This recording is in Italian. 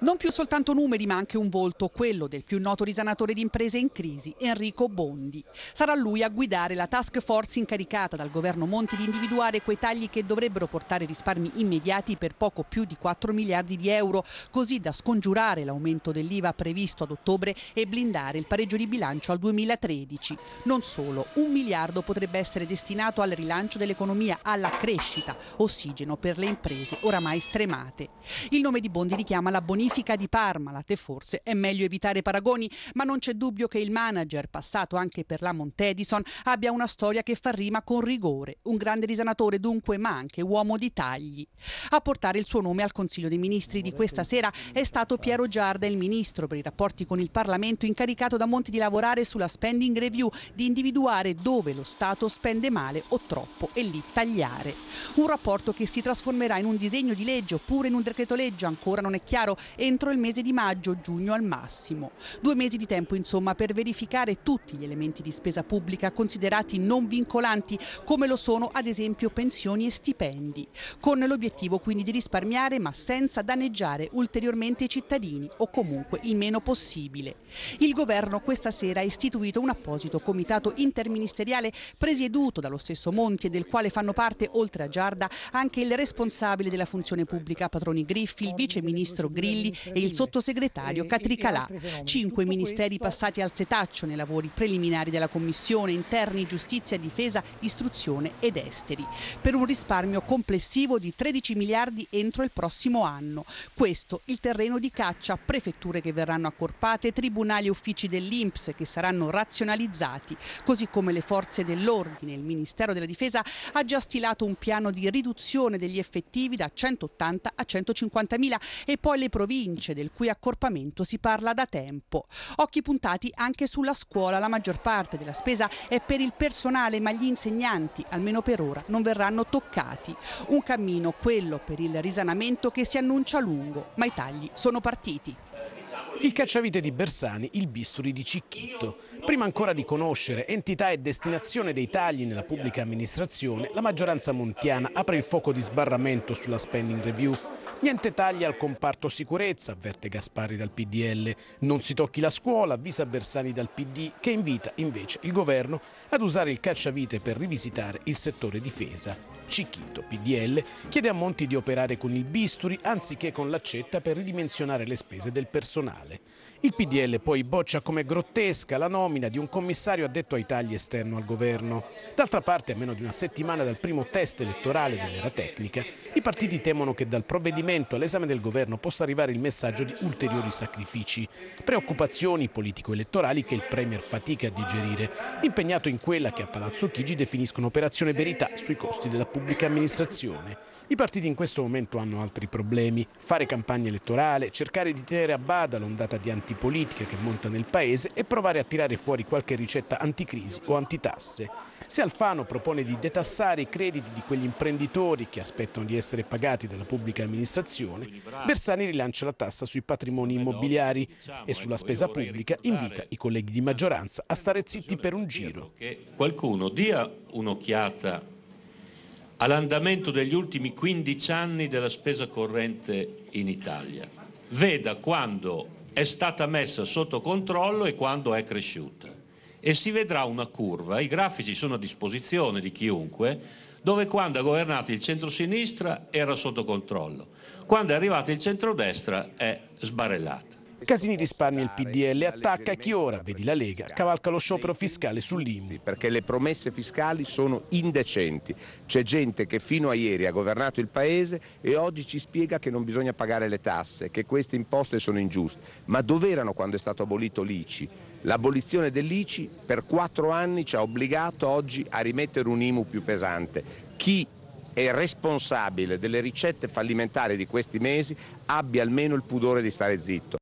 Non più soltanto numeri ma anche un volto, quello del più noto risanatore di imprese in crisi, Enrico Bondi. Sarà lui a guidare la task force incaricata dal governo Monti di individuare quei tagli che dovrebbero portare risparmi immediati per poco più di 4 miliardi di euro, così da scongiurare l'aumento dell'IVA previsto ad ottobre e blindare il pareggio di bilancio al 2013. Non solo, un miliardo potrebbe essere destinato al rilancio dell'economia, alla crescita, ossigeno per le imprese oramai stremate. Il nome di Bondi richiama la bonifica qualifica di Parmalat e forse è meglio evitare paragoni, ma non c'è dubbio che il manager, passato anche per la Montedison, abbia una storia che fa rima con rigore, un grande risanatore dunque ma anche uomo di tagli. A portare il suo nome al Consiglio dei Ministri di questa sera è stato Piero Giarda, il ministro per i rapporti con il Parlamento incaricato da Monti di lavorare sulla spending review, di individuare dove lo Stato spende male o troppo e lì tagliare. Un rapporto che si trasformerà in un disegno di legge oppure in un decreto legge, ancora non è chiaro, entro il mese di maggio-giugno al massimo. Due mesi di tempo insomma per verificare tutti gli elementi di spesa pubblica considerati non vincolanti come lo sono ad esempio pensioni e stipendi, con l'obiettivo quindi di risparmiare ma senza danneggiare ulteriormente i cittadini o comunque il meno possibile. Il governo questa sera ha istituito un apposito comitato interministeriale presieduto dallo stesso Monti e del quale fanno parte oltre a Giarda anche il responsabile della funzione pubblica Patroni Griffi, il vice ministro Grilli Giusti e il sottosegretario Catricalà. Cinque ministeri passati al setaccio nei lavori preliminari della Commissione, interni, giustizia, difesa, istruzione ed esteri, per un risparmio complessivo di 13 miliardi entro il prossimo anno. Questo il terreno di caccia, prefetture che verranno accorpate, tribunali e uffici dell'Inps che saranno razionalizzati, così come le forze dell'ordine. Il Ministero della Difesa ha già stilato un piano di riduzione degli effettivi da 180 a 150 mila e poi le province province del cui accorpamento si parla da tempo. Occhi puntati anche sulla scuola, la maggior parte della spesa è per il personale, ma gli insegnanti, almeno per ora, non verranno toccati. Un cammino, quello per il risanamento che si annuncia lungo, ma i tagli sono partiti. Il cacciavite di Bersani, il bisturi di Cicchitto. Prima ancora di conoscere entità e destinazione dei tagli nella pubblica amministrazione, la maggioranza montiana apre il fuoco di sbarramento sulla spending review. Niente tagli al comparto sicurezza, avverte Gasparri dal PDL. Non si tocchi la scuola, avvisa Bersani dal PD, che invita invece il governo ad usare il cacciavite per rivisitare il settore difesa. Cicchito, PDL, chiede a Monti di operare con il bisturi anziché con l'accetta per ridimensionare le spese del personale. Il PDL poi boccia come grottesca la nomina di un commissario addetto ai tagli esterno al governo. D'altra parte, a meno di una settimana dal primo test elettorale dell'era tecnica, i partiti temono che dal provvedimento provvedimento all'esame del governo possa arrivare il messaggio di ulteriori sacrifici, preoccupazioni politico-elettorali che il Premier fatica a digerire, impegnato in quella che a Palazzo Chigi definiscono operazione verità sui costi della pubblica amministrazione. I partiti in questo momento hanno altri problemi, fare campagna elettorale, cercare di tenere a bada l'ondata di antipolitica che monta nel paese e provare a tirare fuori qualche ricetta anticrisi o antitasse. Se Alfano propone di detassare i crediti di quegli imprenditori che aspettano di essere pagati dalla pubblica amministrazione, tassazione, Bersani rilancia la tassa sui patrimoni immobiliari diciamo, e ecco, sulla spesa pubblica invita i colleghi di maggioranza a stare zitti per un giro. Qualcuno dia un'occhiata all'andamento degli ultimi 15 anni della spesa corrente in Italia. Veda quando è stata messa sotto controllo e quando è cresciuta. E si vedrà una curva, i grafici sono a disposizione di chiunque, dove quando ha governato il centrosinistra era sotto controllo, quando è arrivato il centrodestra è sbarellato. Casini risparmia il PDL, attacca chi ora, vedi la Lega, cavalca lo sciopero fiscale sull'IMU. Perché le promesse fiscali sono indecenti. C'è gente che fino a ieri ha governato il Paese e oggi ci spiega che non bisogna pagare le tasse, che queste imposte sono ingiuste. Ma dove erano quando è stato abolito l'ICI? L'abolizione dell'ICI per quattro anni ci ha obbligato oggi a rimettere un IMU più pesante. Chi è responsabile delle ricette fallimentari di questi mesi abbia almeno il pudore di stare zitto.